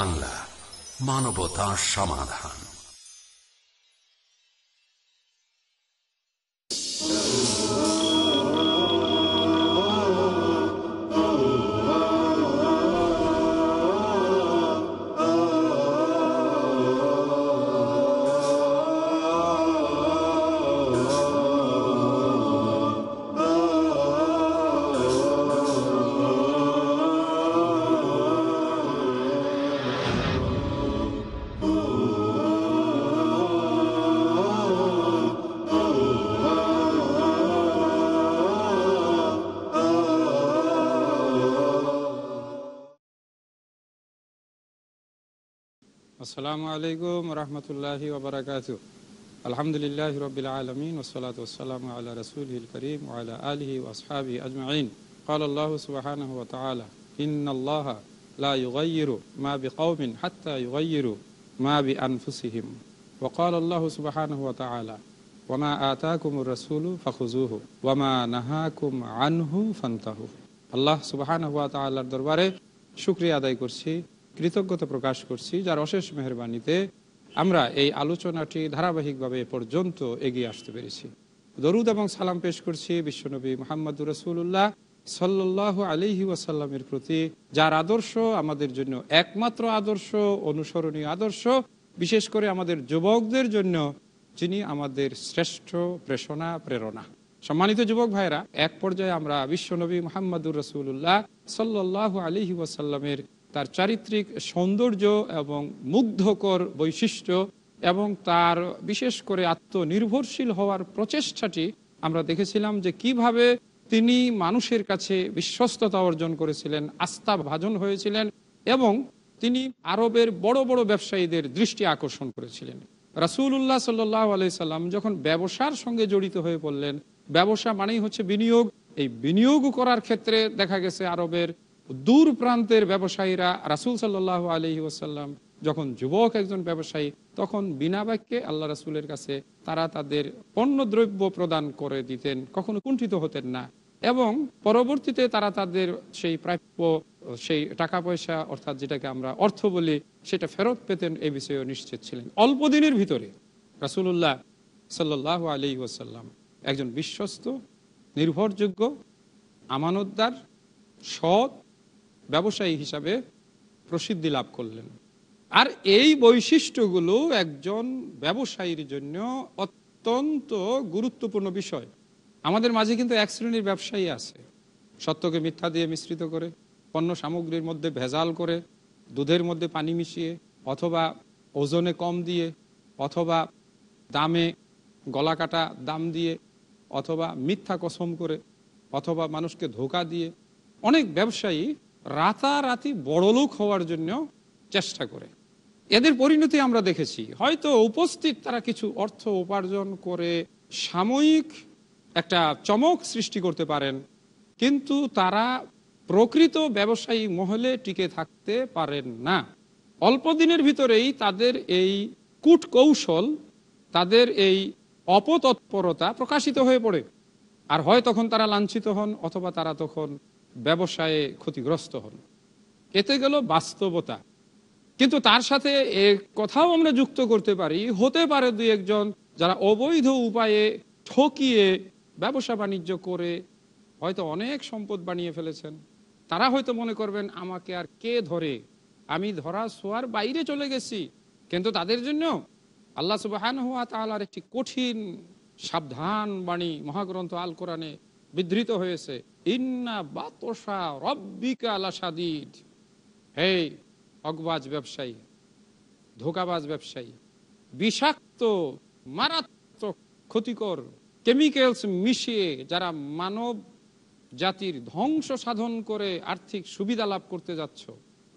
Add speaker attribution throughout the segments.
Speaker 1: বাংলা মানবতা সমাধান
Speaker 2: আসসালামু আলাইকুম রহমতুল্লাহি ওবরাকাত আলহামদুলিল্লাহ রবিল আলমিন ওসলাত ওসালাম আল্লাহ রসুল করিম আল্লাহ আলহি ওসহাবি আজমাইন قال الله سبحانه وتعالى إن الله لا يغير ما بقوم حتى يغيروا ما بأنفسهم وقال الله سبحانه وتعالى وما آتاكم الرسول فخذوه وما نهاكم عنه فانتهوا আল্লাহ সুবাহান হুয়া তাল্লার দরবারে শুক্রিয়া আদায় করছি কৃতজ্ঞতা প্রকাশ করছি যার অশেষ মেহরবানিতে আমরা এই আলোচনাটি ধারাবাহিকভাবে পর্যন্ত এগিয়ে আসতে পেরেছি দরুদ এবং সালাম পেশ করছি বিশ্বনবী মোহাম্মদুর রসুল্লাহ সাল্লাহ আলিহি ওয়াসাল্লামের প্রতি যার আদর্শ আমাদের জন্য একমাত্র আদর্শ অনুসরণীয় আদর্শ বিশেষ করে আমাদের যুবকদের জন্য যিনি আমাদের শ্রেষ্ঠ প্রেষণা প্রেরণা সম্মানিত যুবক ভাইরা এক পর্যায়ে আমরা বিশ্বনবী মোহাম্মদুর রসুল্লাহ সাল্লাহ আলিহি ওয়াসাল্লামের তার চারিত্রিক সৌন্দর্য এবং মুগ্ধকর বৈশিষ্ট্য এবং তার বিশেষ করে আত্মনির্ভরশীল হওয়ার প্রচেষ্টাটি আমরা দেখেছিলাম যে কিভাবে তিনি মানুষের কাছে বিশ্বস্ততা অর্জন করেছিলেন আস্থা ভাজন হয়েছিলেন এবং তিনি আরবের বড় বড় ব্যবসায়ীদের দৃষ্টি আকর্ষণ করেছিলেন রাসুল্লাহ সাল্লাহ আলাইসাল্লাম যখন ব্যবসার সঙ্গে জড়িত হয়ে পড়লেন ব্যবসা মানেই হচ্ছে বিনিয়োগ এই বিনিয়োগ করার ক্ষেত্রে দেখা গেছে আরবের দূর প্রান্তের ব্যবসায়ীরা রাসুল সাল্লাহ আলহি ওসাল্লাম যখন যুবক একজন ব্যবসায়ী তখন বিনা বাক্যে আল্লাহ রাসুলের কাছে তারা তাদের পণ্য দ্রব্য প্রদান করে দিতেন কখনো কুণ্ঠিত হতেন না এবং পরবর্তীতে তারা তাদের সেই প্রাপ্য সেই টাকা পয়সা অর্থাৎ যেটাকে আমরা অর্থ বলি সেটা ফেরত পেতেন এ বিষয়ে নিশ্চিত ছিলেন অল্প দিনের ভিতরে রাসুল্লাহ সাল্লাহ আলি ওসাল্লাম একজন বিশ্বস্ত নির্ভরযোগ্য আমানতদার সৎ ব্যবসায়ী হিসাবে প্রসিদ্ধি লাভ করলেন আর এই বৈশিষ্ট্যগুলো একজন ব্যবসায়ীর জন্য অত্যন্ত গুরুত্বপূর্ণ বিষয় আমাদের মাঝে কিন্তু এক শ্রেণীর ব্যবসায়ী আছে সত্যকে মিথ্যা দিয়ে মিশ্রিত করে পণ্য সামগ্রীর মধ্যে ভেজাল করে দুধের মধ্যে পানি মিশিয়ে অথবা ওজনে কম দিয়ে অথবা দামে গলা কাটা দাম দিয়ে অথবা মিথ্যা কসম করে অথবা মানুষকে ধোকা দিয়ে অনেক ব্যবসায়ী রাতারাতি বড়লোক হওয়ার জন্য চেষ্টা করে এদের পরিণতি আমরা দেখেছি হয়তো উপস্থিত তারা কিছু অর্থ উপার্জন করে সাময়িক একটা চমক সৃষ্টি করতে পারেন কিন্তু তারা প্রকৃত ব্যবসায়ী মহলে টিকে থাকতে পারেন না অল্প দিনের ভিতরেই তাদের এই কূট কৌশল তাদের এই অপতৎপরতা প্রকাশিত হয়ে পড়ে আর হয় তখন তারা লাঞ্ছিত হন অথবা তারা তখন ব্যবসায়ে ক্ষতিগ্রস্ত হন এতে গেল বাস্তবতা কিন্তু তার সাথে এ কথাও আমরা যুক্ত করতে পারি হতে পারে দুই একজন যারা অবৈধ উপায়ে ঠকিয়ে ব্যবসা বাণিজ্য করে হয়তো অনেক সম্পদ বানিয়ে ফেলেছেন তারা হয়তো মনে করবেন আমাকে আর কে ধরে আমি ধরা সোয়ার বাইরে চলে গেছি কিন্তু তাদের জন্য আল্লাহ সুবাহ হওয়া তাহলে একটি কঠিন সাবধান বাণী মহাগ্রন্থ আল কোরআনে বিধৃত হয়েছে ইন্না বাতসা রব্বিকা লাসাদিদ হে অগবাজ ব্যবসায়ী ধোকাবাজ ব্যবসায়ী বিষাক্ত মারাত্মক ক্ষতিকর কেমিক্যালস মিশিয়ে যারা মানব জাতির ধ্বংস সাধন করে আর্থিক সুবিধা লাভ করতে যাচ্ছ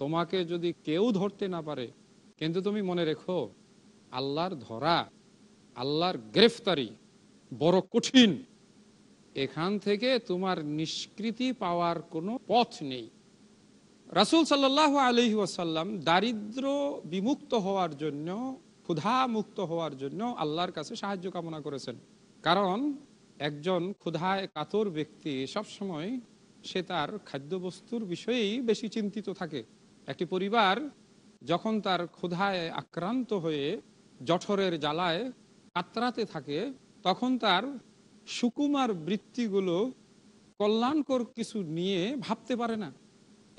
Speaker 2: তোমাকে যদি কেউ ধরতে না পারে কিন্তু তুমি মনে রেখো আল্লাহর ধরা আল্লাহর গ্রেফতারি বড় কঠিন এখান থেকে তোমার নিষ্কৃতি পাওয়ার কোনো পথ নেই রাসুল সাল্লাহ আলহি ওয়াসাল্লাম দারিদ্র বিমুক্ত হওয়ার জন্য ক্ষুধা মুক্ত হওয়ার জন্য আল্লাহর কাছে সাহায্য কামনা করেছেন কারণ একজন ক্ষুধায় কাতর ব্যক্তি সবসময় সে তার খাদ্যবস্তুর বিষয়েই বেশি চিন্তিত থাকে একটি পরিবার যখন তার ক্ষুধায় আক্রান্ত হয়ে জঠরের জ্বালায় কাতরাতে থাকে তখন তার সুকুমার বৃত্তিগুলো কল্যাণকর কিছু নিয়ে ভাবতে পারে না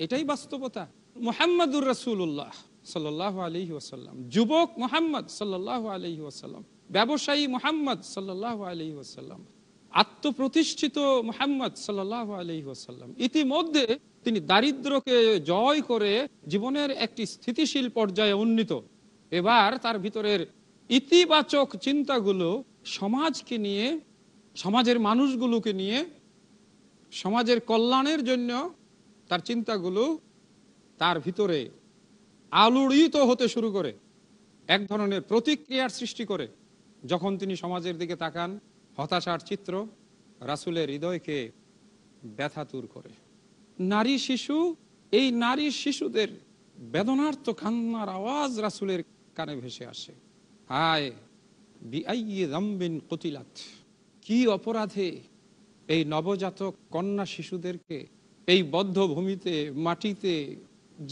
Speaker 2: এটাই বাস্তবতা মোহাম্মদুর রসুল্লাহ সাল আলহি ওসাল্লাম যুবক মোহাম্মদ সাল্লাহ আলহি ওসাল্লাম ব্যবসায়ী মোহাম্মদ সাল্লাহ আলহি ওসাল্লাম আত্মপ্রতিষ্ঠিত মোহাম্মদ সাল্লাহ আলহি ওসাল্লাম ইতিমধ্যে তিনি দারিদ্রকে জয় করে জীবনের একটি স্থিতিশীল পর্যায়ে উন্নীত এবার তার ভিতরের ইতিবাচক চিন্তাগুলো সমাজকে নিয়ে সমাজের মানুষগুলোকে নিয়ে সমাজের কল্যাণের জন্য তার চিন্তাগুলো তার ভিতরে আলোড়িত হতে শুরু করে এক ধরনের প্রতিক্রিয়ার সৃষ্টি করে যখন তিনি সমাজের দিকে তাকান হতাশার চিত্র রাসুলের হৃদয়কে ব্যথাতুর করে নারী শিশু এই নারী শিশুদের বেদনার্থ কান্নার আওয়াজ রাসুলের কানে ভেসে আসে আয় বিআইয়ে রামবিন কতিলাথ কি অপরাধে এই নবজাতক কন্যা শিশুদেরকে এই বদ্ধ ভূমিতে মাটিতে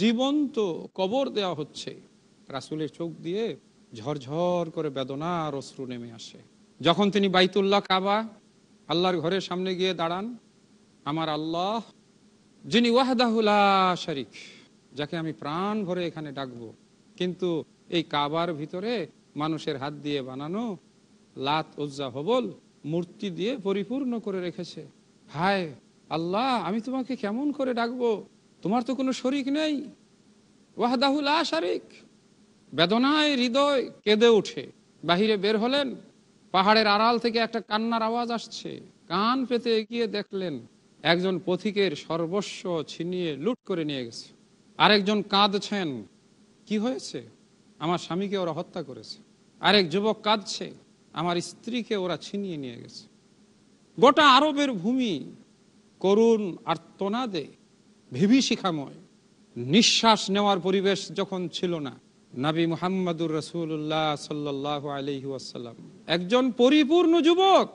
Speaker 2: জীবন্ত কবর দেওয়া হচ্ছে রাসুলের চোখ দিয়ে ঝরঝর করে বেদনা আর অশ্রু নেমে আসে যখন তিনি বাইতুল্লাহ কাবা আল্লাহর ঘরের সামনে গিয়ে দাঁড়ান আমার আল্লাহ যিনি ওয়াহদাহুল্লা শারিক যাকে আমি প্রাণ ভরে এখানে ডাকবো কিন্তু এই কাবার ভিতরে মানুষের হাত দিয়ে বানানো লাত উজ্জা হবল মূর্তি দিয়ে পরিপূর্ণ করে রেখেছে হায় আল্লাহ আমি তোমাকে কেমন করে ডাকবো তোমার তো কোনো শরিক নেই ওয়াহদাহুল শারিক বেদনায় হৃদয় কেঁদে উঠে বাহিরে বের হলেন পাহাড়ের আড়াল থেকে একটা কান্নার আওয়াজ আসছে কান পেতে এগিয়ে দেখলেন একজন পথিকের সর্বস্ব ছিনিয়ে লুট করে নিয়ে গেছে আরেকজন কাঁদছেন কি হয়েছে আমার স্বামীকে ওরা হত্যা করেছে আরেক যুবক কাঁদছে আমার স্ত্রীকে ওরা ছিনিয়ে নিয়ে গেছে গোটা আরবের ভূমি করুণ আর্তনাদে ভিভিশিখাময় নিঃশ্বাস নেওয়ার পরিবেশ যখন ছিল না নাবী মোহাম্মদুর রসুল্লাহ সাল্লাহ আলহি আসাল্লাম একজন পরিপূর্ণ যুবক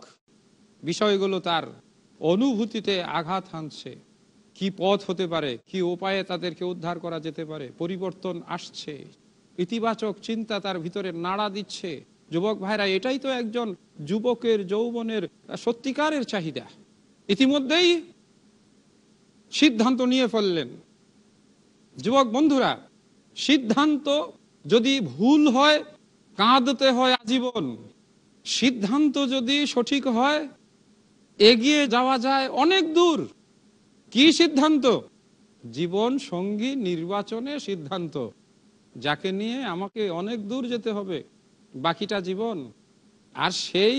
Speaker 2: বিষয়গুলো তার অনুভূতিতে আঘাত হানছে কি পথ হতে পারে কি উপায়ে তাদেরকে উদ্ধার করা যেতে পারে পরিবর্তন আসছে ইতিবাচক চিন্তা তার ভিতরে নাড়া দিচ্ছে যুবক ভাইরা এটাই তো একজন যুবকের যৌবনের সত্যিকারের চাহিদা ইতিমধ্যেই সিদ্ধান্ত নিয়ে ফেললেন যুবক বন্ধুরা সিদ্ধান্ত যদি ভুল হয় কাঁদতে হয় আজীবন সিদ্ধান্ত যদি সঠিক হয় এগিয়ে যাওয়া যায় অনেক দূর কি সিদ্ধান্ত জীবন সঙ্গী নির্বাচনে সিদ্ধান্ত যাকে নিয়ে আমাকে অনেক দূর যেতে হবে বাকিটা জীবন আর সেই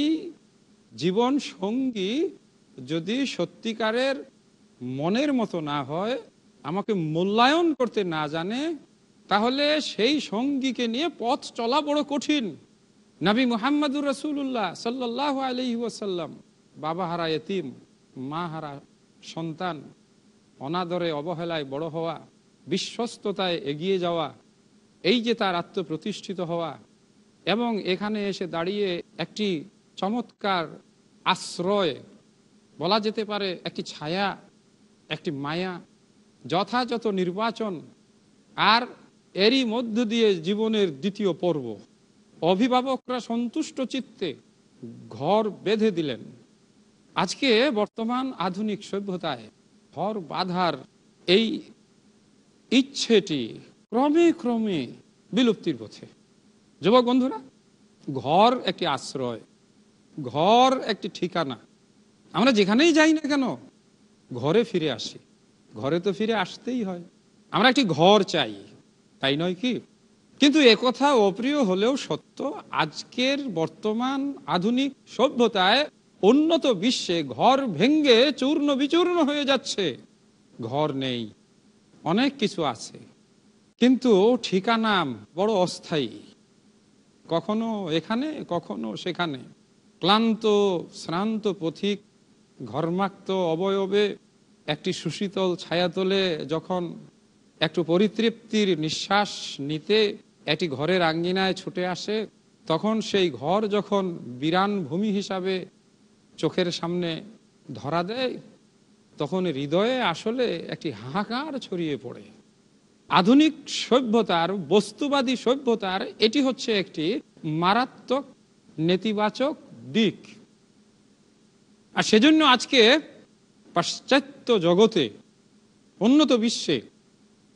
Speaker 2: জীবন সঙ্গী যদি সত্যিকারের মনের মতো না হয় আমাকে মূল্যায়ন করতে না জানে তাহলে সেই সঙ্গীকে নিয়ে পথ চলা বড় কঠিন নাবি মুহাম্মদুর রসুল্লাহ সাল্লাহ আলি ওয়াসাল্লাম বাবা হারা এতিম মা হারা সন্তান অনাদরে অবহেলায় বড় হওয়া বিশ্বস্ততায় এগিয়ে যাওয়া এই যে তার আত্মপ্রতিষ্ঠিত হওয়া এবং এখানে এসে দাঁড়িয়ে একটি চমৎকার আশ্রয় বলা যেতে পারে একটি ছায়া একটি মায়া যথাযথ নির্বাচন আর এরই মধ্য দিয়ে জীবনের দ্বিতীয় পর্ব অভিভাবকরা সন্তুষ্ট চিত্তে ঘর বেঁধে দিলেন আজকে বর্তমান আধুনিক সভ্যতায় ঘর বাধার এই ইচ্ছেটি ক্রমে ক্রমে বিলুপ্তির পথে যুবক বন্ধুরা ঘর একটি আশ্রয় ঘর একটি ঠিকানা আমরা যেখানেই যাই না কেন ঘরে ফিরে আসি ঘরে তো ফিরে আসতেই হয় আমরা একটি ঘর চাই তাই নয় কি কিন্তু একথা অপ্রিয় হলেও সত্য আজকের বর্তমান আধুনিক সভ্যতায় উন্নত বিশ্বে ঘর ভেঙ্গে চূর্ণ বিচূর্ণ হয়ে যাচ্ছে ঘর নেই অনেক কিছু আছে কিন্তু ঠিকানা বড় অস্থায়ী কখনো এখানে কখনো সেখানে ক্লান্ত শ্রান্ত পথিক ঘর্মাক্ত অবয়বে একটি সুশীতল ছায়াতলে যখন একটু পরিতৃপ্তির নিঃশ্বাস নিতে একটি ঘরের আঙ্গিনায় ছুটে আসে তখন সেই ঘর যখন বিরান ভূমি হিসাবে চোখের সামনে ধরা দেয় তখন হৃদয়ে আসলে একটি হাহাকার ছড়িয়ে পড়ে আধুনিক সভ্যতার বস্তুবাদী সভ্যতার এটি হচ্ছে একটি মারাত্মক নেতিবাচক দিক আর সেজন্য আজকে পাশ্চাত্য জগতে উন্নত বিশ্বে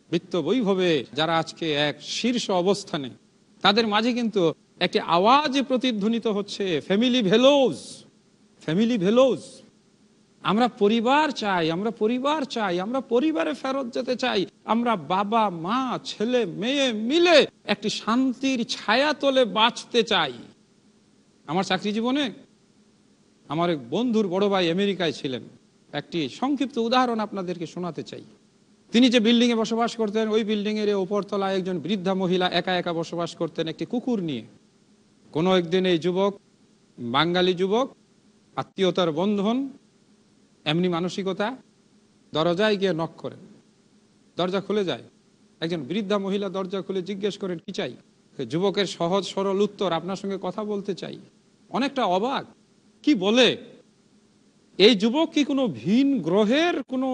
Speaker 2: বৃত্ত বৈভবে যারা আজকে এক শীর্ষ অবস্থানে তাদের মাঝে কিন্তু একটি আওয়াজ প্রতিধ্বনিত হচ্ছে ফ্যামিলি ভেলোজ ফ্যামিলি ভেলোজ আমরা পরিবার চাই আমরা পরিবার চাই আমরা পরিবারে ফেরত যেতে চাই আমরা বাবা মা ছেলে মেয়ে মিলে একটি শান্তির ছায়া তোলে বাঁচতে চাই আমার চাকরি জীবনে আমার এক বন্ধুর বড় ভাই আমেরিকায় ছিলেন একটি সংক্ষিপ্ত উদাহরণ আপনাদেরকে শোনাতে চাই তিনি যে বিল্ডিংয়ে বসবাস করতেন ওই বিল্ডিংয়ের ওপরতলায় একজন বৃদ্ধা মহিলা একা একা বসবাস করতেন একটি কুকুর নিয়ে কোনো একদিন এই যুবক বাঙালি যুবক আত্মীয়তার বন্ধন এমনি মানসিকতা দরজায় গিয়ে নক করেন দরজা খুলে যায় একজন বৃদ্ধা মহিলা দরজা খুলে জিজ্ঞেস করেন কি চাই যুবকের সহজ সরল উত্তর আপনার সঙ্গে কথা বলতে চাই অনেকটা অবাক কি বলে এই যুবক কি কোনো ভিন গ্রহের কোনো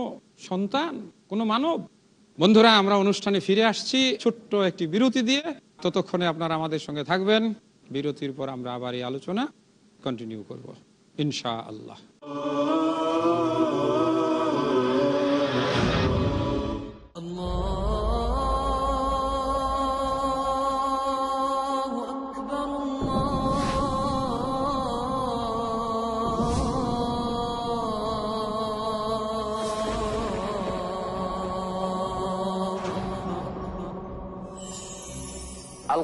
Speaker 2: সন্তান কোনো মানব বন্ধুরা আমরা অনুষ্ঠানে ফিরে আসছি ছোট্ট একটি বিরতি দিয়ে ততক্ষণে আপনারা আমাদের সঙ্গে থাকবেন বিরতির পর আমরা আবার এই আলোচনা কন্টিনিউ করব ইনশা আল্লাহ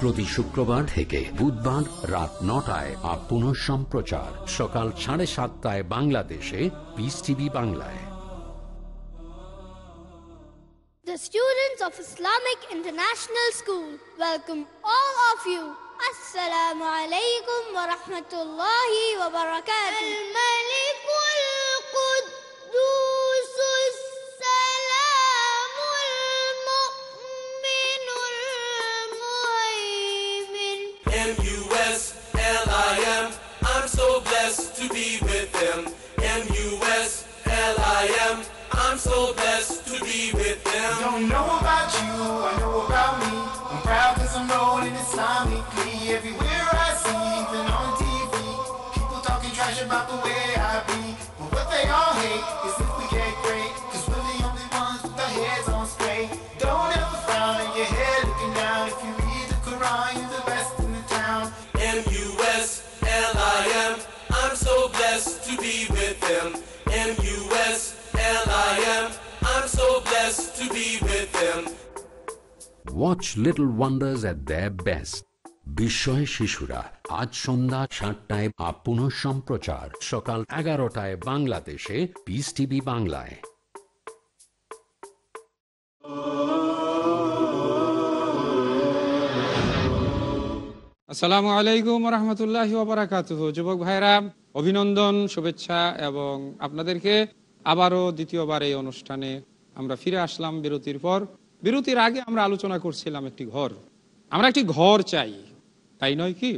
Speaker 1: প্রতি শুক্রবার থেকে বুধবার রাত নটায় আর পুনঃ সম্প্রচার সকাল সাড়ে সাতটায় বাংলাদেশে পিস টিভি বাংলায়
Speaker 2: The students of Islamic International School welcome all of you. Assalamu alaikum wa rahmatullahi wa barakatuh. Al-Maliku
Speaker 1: watch little wonders at the best বিস্ময় শিশুরা আজ সন্ধ্যা সাতটায় আপন সম্প্রচার সকাল এগারোটায় বাংলাদেশে পিস টিভি বাংলায়
Speaker 2: আসসালামু আলাইকুম রহমতুল্লাহ ওবরাকাত যুবক ভাইরা অভিনন্দন শুভেচ্ছা এবং আপনাদেরকে আবারও দ্বিতীয়বার এই অনুষ্ঠানে আমরা ফিরে আসলাম বিরতির পর বিরতির আগে আমরা আলোচনা করছিলাম একটি ঘর আমরা একটি ঘর চাই তাই নয় কি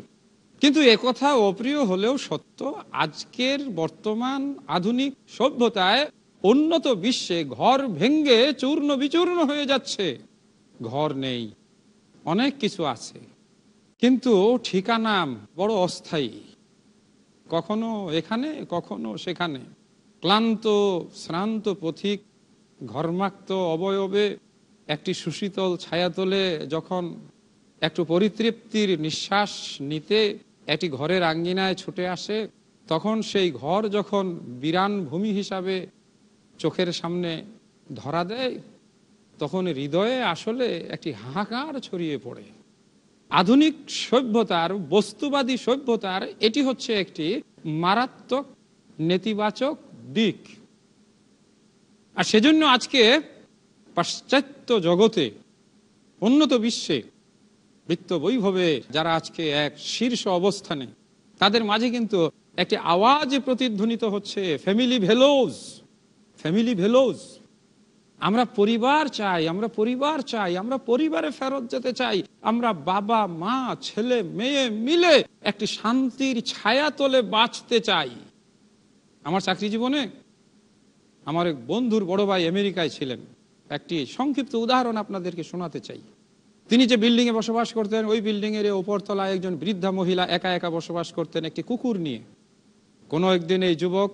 Speaker 2: কিন্তু কথা অপ্রিয় হলেও সত্য আজকের বর্তমান আধুনিক সভ্যতায় উন্নত বিশ্বে ঘর ভেঙ্গে চূর্ণ বিচূর্ণ হয়ে যাচ্ছে ঘর নেই অনেক কিছু আছে কিন্তু ঠিকানা বড় অস্থায়ী কখনো এখানে কখনো সেখানে ক্লান্ত শ্রান্ত পথিক ঘর্মাক্ত অবয়বে একটি সুশীতল ছায়াতলে যখন একটু পরিতৃপ্তির নিঃশ্বাস নিতে একটি ঘরের আঙ্গিনায় ছুটে আসে তখন সেই ঘর যখন বিরান ভূমি হিসাবে চোখের সামনে ধরা দেয় তখন হৃদয়ে আসলে একটি হাহাকার ছড়িয়ে পড়ে আধুনিক সভ্যতার বস্তুবাদী সভ্যতার এটি হচ্ছে একটি মারাত্মক নেতিবাচক দিক আর সেজন্য আজকে পাশ্চাত্য জগতে উন্নত বিশ্বে বৃত্ত বৈভবে যারা আজকে এক শীর্ষ অবস্থানে তাদের মাঝে কিন্তু একটি আওয়াজ প্রতিধ্বনিত হচ্ছে ফ্যামিলি ভেলোজ ফ্যামিলি ভেলোজ আমরা পরিবার চাই আমরা পরিবার চাই আমরা পরিবারে ফেরত যেতে চাই আমরা বাবা মা ছেলে মেয়ে মিলে একটি শান্তির ছায়া তোলে বাঁচতে চাই আমার চাকরি জীবনে আমার এক বন্ধুর বড় ভাই আমেরিকায় ছিলেন একটি সংক্ষিপ্ত উদাহরণ আপনাদেরকে শোনাতে চাই তিনি যে বিল্ডিংয়ে বসবাস করতেন ওই বিল্ডিংয়ের ওপরতলায় একজন বৃদ্ধা মহিলা একা একা বসবাস করতেন একটি কুকুর নিয়ে কোনো একদিন এই যুবক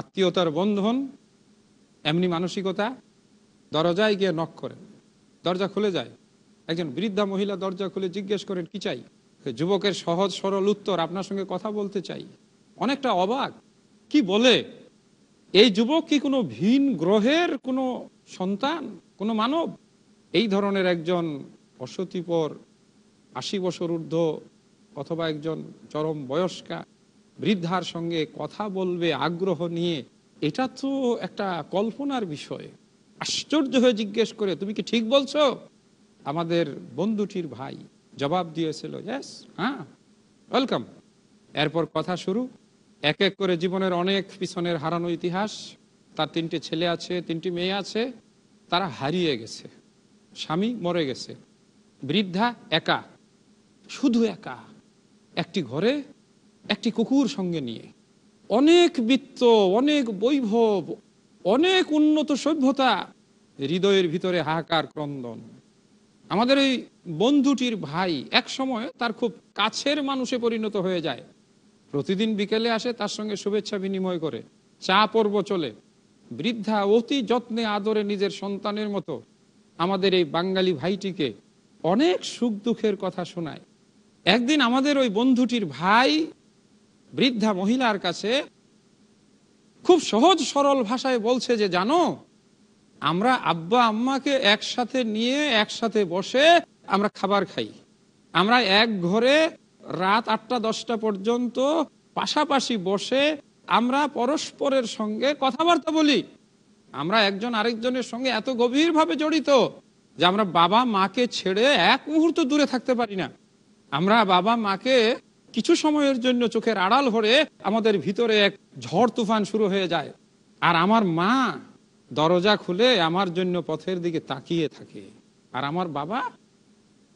Speaker 2: আত্মীয়তার বন্ধন এমনি মানসিকতা দরজায় গিয়ে নক করে দরজা খুলে যায় একজন বৃদ্ধা মহিলা দরজা খুলে জিজ্ঞেস করেন কি চাই যুবকের সহজ সরল উত্তর আপনার সঙ্গে কথা বলতে চাই অনেকটা অবাক কি বলে এই যুবক কি কোনো ভিন গ্রহের কোনো সন্তান কোনো মানব এই ধরনের একজন অসতিপর আশি বছর ঊর্ধ্ব অথবা একজন চরম বয়স্কা বৃদ্ধার সঙ্গে কথা বলবে আগ্রহ নিয়ে এটা তো একটা কল্পনার বিষয় আশ্চর্য হয়ে জিজ্ঞেস করে তুমি কি ঠিক বলছো আমাদের বন্ধুটির ভাই জবাব দিয়েছিল ইয়াস হ্যাঁ ওয়েলকাম এরপর কথা শুরু এক এক করে জীবনের অনেক পিছনের হারানো ইতিহাস তার তিনটি ছেলে আছে তিনটি মেয়ে আছে তারা হারিয়ে গেছে স্বামী মরে গেছে বৃদ্ধা একা শুধু একা একটি ঘরে একটি কুকুর সঙ্গে নিয়ে অনেক বৃত্ত অনেক বৈভব অনেক উন্নত সভ্যতা হৃদয়ের ভিতরে হাহাকার ক্রন্দন আমাদের এই বন্ধুটির ভাই এক সময় তার খুব কাছের মানুষে পরিণত হয়ে যায় প্রতিদিন বিকেলে আসে তার সঙ্গে শুভেচ্ছা বিনিময় করে চা পর্ব চলে বৃদ্ধা অতি যত্নে আদরে নিজের সন্তানের মতো আমাদের এই বাঙালি ভাইটিকে অনেক সুখ দুঃখের কথা শোনায় একদিন আমাদের ওই বন্ধুটির ভাই বৃদ্ধা মহিলার কাছে খুব সহজ সরল ভাষায় বলছে যে জানো আমরা আব্বা আম্মাকে একসাথে নিয়ে একসাথে বসে আমরা খাবার খাই আমরা এক ঘরে রাত আটটা দশটা পর্যন্ত পাশাপাশি বসে আমরা পরস্পরের সঙ্গে কথাবার্তা বলি আমরা একজন আরেকজনের সঙ্গে এত গভীরভাবে জড়িত যে আমরা বাবা মাকে ছেড়ে এক মুহূর্ত দূরে থাকতে পারি না আমরা বাবা মাকে কিছু সময়ের জন্য চোখের আড়াল হয়ে আমাদের ভিতরে এক ঝড় তুফান শুরু হয়ে যায় আর আমার মা দরজা খুলে আমার জন্য পথের দিকে তাকিয়ে থাকে আর আমার বাবা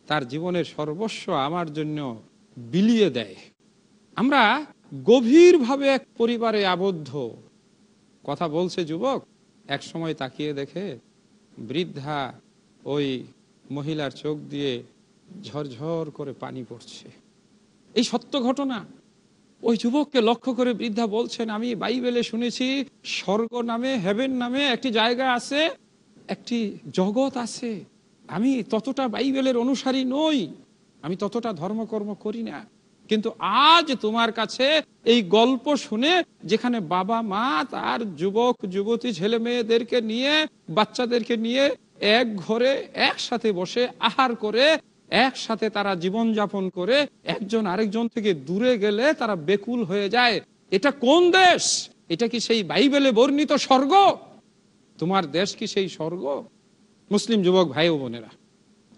Speaker 2: তার জীবনের সর্বস্ব আমার জন্য বিলিয়ে দেয় আমরা গভীরভাবে এক পরিবারে আবদ্ধ কথা বলছে যুবক এক সময় তাকিয়ে দেখে বৃদ্ধা ওই মহিলার চোখ দিয়ে ঝরঝর করে পানি পড়ছে এই সত্য ঘটনা ওই যুবককে লক্ষ্য করে বৃদ্ধা বলছেন আমি বাইবেলে শুনেছি স্বর্গ নামে হেভেন নামে একটি জায়গা আছে একটি জগৎ আছে আমি ততটা বাইবেলের অনুসারী নই আমি ততটা ধর্মকর্ম করি না কিন্তু আজ তোমার কাছে এই গল্প শুনে যেখানে বাবা মা তার যুবক যুবতী ছেলে মেয়েদেরকে নিয়ে বাচ্চাদেরকে নিয়ে এক ঘরে একসাথে বসে আহার করে একসাথে তারা জীবন যাপন করে একজন আরেকজন থেকে দূরে গেলে তারা বেকুল হয়ে যায় এটা কোন দেশ এটা কি সেই বাইবেলে বর্ণিত স্বর্গ তোমার দেশ কি সেই স্বর্গ মুসলিম যুবক ভাই ও বোনেরা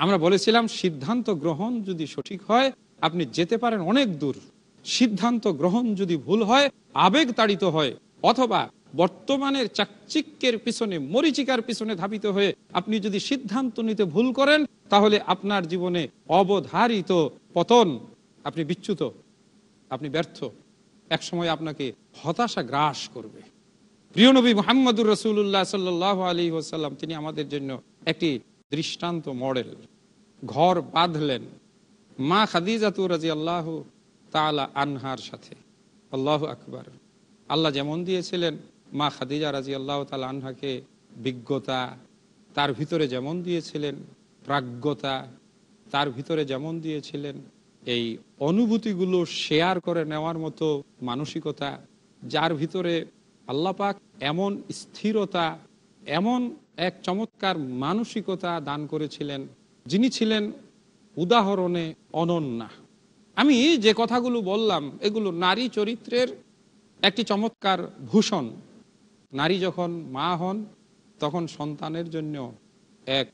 Speaker 2: আমরা বলেছিলাম সিদ্ধান্ত গ্রহণ যদি সঠিক হয় আপনি যেতে পারেন অনেক দূর সিদ্ধান্ত গ্রহণ যদি ভুল হয় আবেগ তাড়িত হয় অথবা বর্তমানের চাকচিক্যের পিছনে মরিচিকার পিছনে ধাবিত হয়ে আপনি যদি সিদ্ধান্ত নিতে ভুল করেন তাহলে আপনার জীবনে অবধারিত পতন আপনি বিচ্যুত আপনি ব্যর্থ এক সময় আপনাকে হতাশা গ্রাস করবে প্রিয় নবী মোহাম্মদুর রসুল্লাহ সাল্ল আলী ওসাল্লাম তিনি আমাদের জন্য একটি দৃষ্টান্ত মডেল ঘর বাঁধলেন মা খাদিজা তু রাজি আল্লাহ তালা আনহার সাথে আল্লাহ আকবর আল্লাহ যেমন দিয়েছিলেন মা খাদিজা রাজি আল্লাহ তালা আনহাকে বিজ্ঞতা তার ভিতরে যেমন দিয়েছিলেন প্রাজ্ঞতা তার ভিতরে যেমন দিয়েছিলেন এই অনুভূতিগুলো শেয়ার করে নেওয়ার মতো মানসিকতা যার ভিতরে আল্লাপাক এমন স্থিরতা এমন এক চমৎকার মানসিকতা দান করেছিলেন যিনি ছিলেন উদাহরণে অনন্যা আমি যে কথাগুলো বললাম এগুলো নারী চরিত্রের একটি চমৎকার ভূষণ নারী যখন মা হন তখন সন্তানের জন্য এক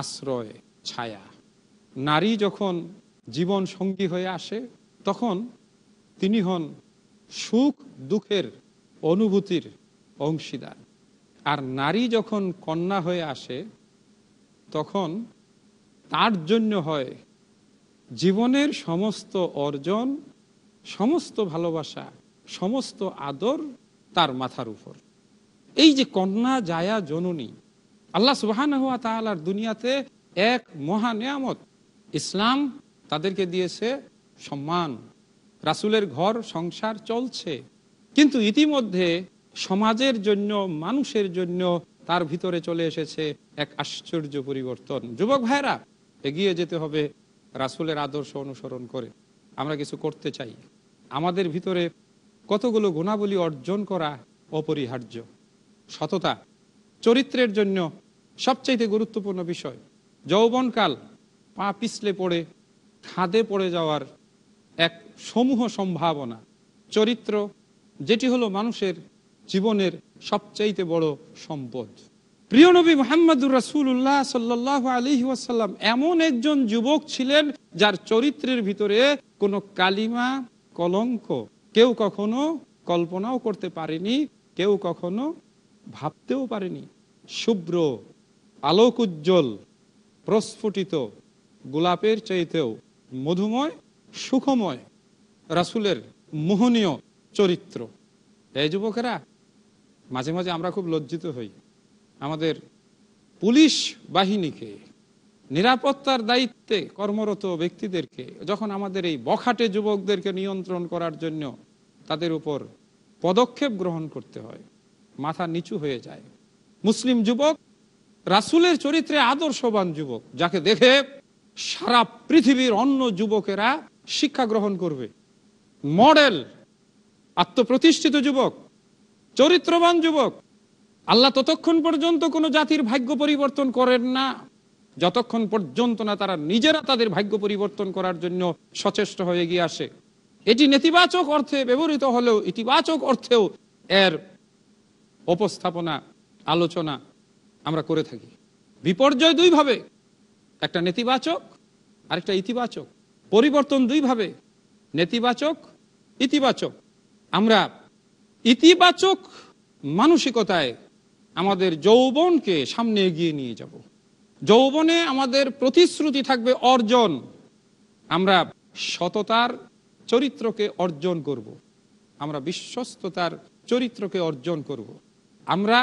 Speaker 2: আশ্রয় ছায়া নারী যখন জীবন সঙ্গী হয়ে আসে তখন তিনি হন সুখ দুঃখের অনুভূতির অংশীদার আর নারী যখন কন্যা হয়ে আসে তখন তার জন্য হয় জীবনের সমস্ত অর্জন সমস্ত ভালোবাসা সমস্ত আদর তার মাথার উপর এই যে কন্যা জায়া জননী আল্লাহ সুবাহান হুয়া তাহলার দুনিয়াতে এক মহা নিয়ামত ইসলাম তাদেরকে দিয়েছে সম্মান রাসুলের ঘর সংসার চলছে কিন্তু ইতিমধ্যে সমাজের জন্য মানুষের জন্য তার ভিতরে চলে এসেছে এক আশ্চর্য পরিবর্তন যুবক ভাইরা এগিয়ে যেতে হবে রাসুলের আদর্শ অনুসরণ করে আমরা কিছু করতে চাই আমাদের ভিতরে কতগুলো গুণাবলী অর্জন করা অপরিহার্য সততা চরিত্রের জন্য সবচাইতে গুরুত্বপূর্ণ বিষয় যৌবনকাল পা পিছলে পড়ে খাদে পড়ে যাওয়ার এক সমূহ সম্ভাবনা চরিত্র যেটি হলো মানুষের জীবনের সবচাইতে বড় সম্পদ প্রিয় নবী মোহাম্মদুর রাসুল্লাহ সাল্লাহ আলহি ওয়াসাল্লাম এমন একজন যুবক ছিলেন যার চরিত্রের ভিতরে কোনো কালিমা কলঙ্ক কেউ কখনো কল্পনাও করতে পারেনি কেউ কখনো ভাবতেও পারেনি শুভ্র আলোক উজ্জ্বল প্রস্ফুটিত গোলাপের চাইতেও মধুময় সুখময় রাসুলের মোহনীয় চরিত্র এই যুবকেরা মাঝে মাঝে আমরা খুব লজ্জিত হই আমাদের পুলিশ বাহিনীকে নিরাপত্তার দায়িত্বে কর্মরত ব্যক্তিদেরকে যখন আমাদের এই বখাটে যুবকদেরকে নিয়ন্ত্রণ করার জন্য তাদের উপর পদক্ষেপ গ্রহণ করতে হয় মাথা নিচু হয়ে যায় মুসলিম যুবক রাসুলের চরিত্রে আদর্শবান যুবক যাকে দেখে সারা পৃথিবীর অন্য যুবকেরা শিক্ষা গ্রহণ করবে মডেল আত্মপ্রতিষ্ঠিত যুবক চরিত্রবান যুবক আল্লাহ ততক্ষণ পর্যন্ত কোনো জাতির ভাগ্য পরিবর্তন করেন না যতক্ষণ পর্যন্ত না তারা নিজেরা তাদের ভাগ্য পরিবর্তন করার জন্য সচেষ্ট হয়ে গিয়ে আসে এটি নেতিবাচক অর্থে ব্যবহৃত হলেও ইতিবাচক অর্থেও এর উপস্থাপনা আলোচনা আমরা করে থাকি বিপর্যয় দুইভাবে একটা নেতিবাচক আরেকটা ইতিবাচক পরিবর্তন দুইভাবে নেতিবাচক ইতিবাচক আমরা ইতিবাচক মানসিকতায় আমাদের যৌবনকে সামনে এগিয়ে নিয়ে যাব। যৌবনে আমাদের প্রতিশ্রুতি থাকবে অর্জন আমরা সততার চরিত্রকে অর্জন করব। আমরা বিশ্বস্ততার চরিত্রকে অর্জন করব। আমরা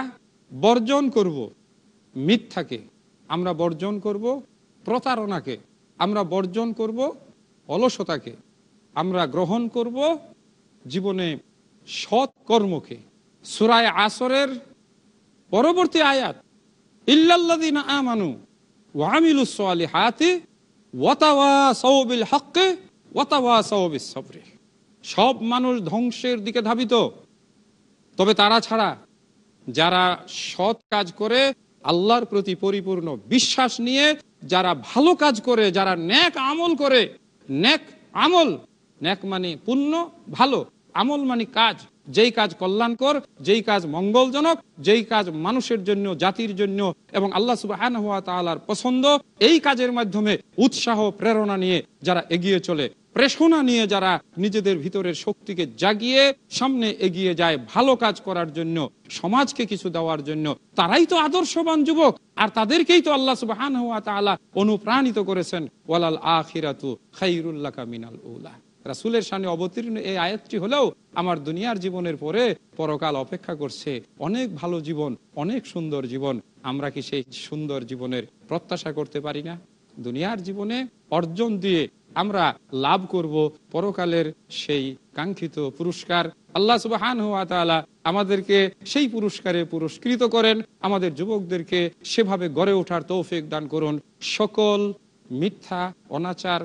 Speaker 2: বর্জন করব মিথ্যাকে আমরা বর্জন করব প্রতারণাকে আমরা বর্জন করব অলসতাকে আমরা গ্রহণ করব জীবনে সৎ কর্মকে সুরায় আসরের পরবর্তী আয়াত ইল্লাল্লাদিন সব মানুষ ধ্বংসের দিকে ধাবিত তবে তারা ছাড়া যারা সৎ কাজ করে আল্লাহর প্রতি পরিপূর্ণ বিশ্বাস নিয়ে যারা ভালো কাজ করে যারা ন্যাক আমল করে ন্যাক আমল ন্যাক মানে পুণ্য ভালো আমল মানে কাজ যেই কাজ কল্যাণকর যেই কাজ মঙ্গলজনক যেই কাজ মানুষের জন্য জাতির জন্য এবং আল্লাহ সুবাহান হওয়া তালার পছন্দ এই কাজের মাধ্যমে উৎসাহ প্রেরণা নিয়ে যারা এগিয়ে চলে প্রেষণা নিয়ে যারা নিজেদের ভিতরের শক্তিকে জাগিয়ে সামনে এগিয়ে যায় ভালো কাজ করার জন্য সমাজকে কিছু দেওয়ার জন্য তারাই তো আদর্শবান যুবক আর তাদেরকেই তো আল্লাহ সুবাহ অনুপ্রাণিত করেছেন ওয়ালাল আখিরাতু খাইরুল্লাহ মিনাল উল্লাহ রাসুলের সামনে অবতীর্ণ এই আয়াতটি হলেও আমার দুনিয়ার জীবনের পরে পরকাল অপেক্ষা করছে অনেক ভালো জীবন অনেক সুন্দর জীবন আমরা কি সেই সুন্দর জীবনের প্রত্যাশা করতে পারি না দুনিয়ার জীবনে অর্জন দিয়ে আমরা লাভ করব পরকালের সেই কাঙ্ক্ষিত পুরস্কার আল্লাহ সুবাহান হুয়া আমাদেরকে সেই পুরস্কারে পুরস্কৃত করেন আমাদের যুবকদেরকে সেভাবে গড়ে ওঠার তৌফিক দান করুন সকল মিথ্যা অনাচার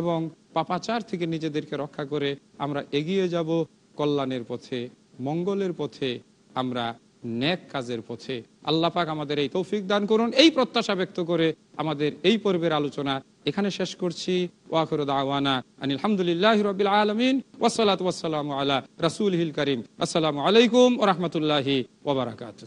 Speaker 2: এবং পাপাচার থেকে নিজেদেরকে রক্ষা করে আমরা এগিয়ে যাব কল্যাণের পথে মঙ্গলের পথে আমরা ন্যাক কাজের পথে আল্লাপাক আমাদের এই তৌফিক দান করুন এই প্রত্যাশা ব্যক্ত করে আমাদের এই পর্বের আলোচনা এখানে শেষ করছি ওয়াখর দাওয়ানা আনিলামদুলিল্লাহ রবিল আলমিন ওসলাত ওসালাম আল্লাহ রাসুল হিল করিম আসসালামু আলাইকুম রহমতুল্লাহি ওবরাকাতু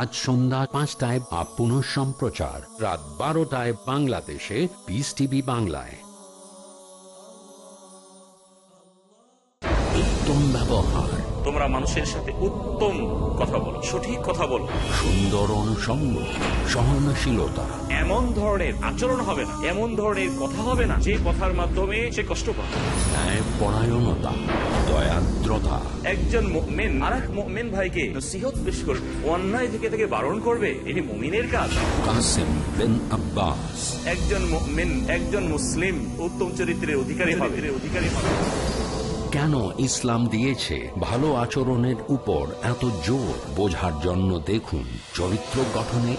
Speaker 1: আজ সন্ধ্যা পাঁচটায় আপ পুনঃ সম্প্রচার রাত বারোটায় বাংলাদেশে পিস টিভি বাংলায় তোমরা মানুষের সাথে উত্তম কথা বলো সঠিক কথা বলো সুন্দর অনুসঙ্গ সহনশীলতা এমন ধরনের আচরণ হবে না এমন ধরনের কথা হবে না যে কথার মাধ্যমে সে কষ্ট পাবে পরায়ণতা দয়াদ্রতা একজন মেন আর এক মেন ভাইকে নসিহত পেশ করবে অন্যায় থেকে থেকে বারণ করবে এটি মমিনের কাজ কাসিম বিন আব্বাস
Speaker 2: একজন মেন একজন মুসলিম উত্তম চরিত্রের অধিকারী হবে অধিকারী হবে
Speaker 1: কেন ইসলাম দিয়েছে ভালো আচরণের উপর এত জোর বোঝার জন্য দেখুন চরিত্র গঠনে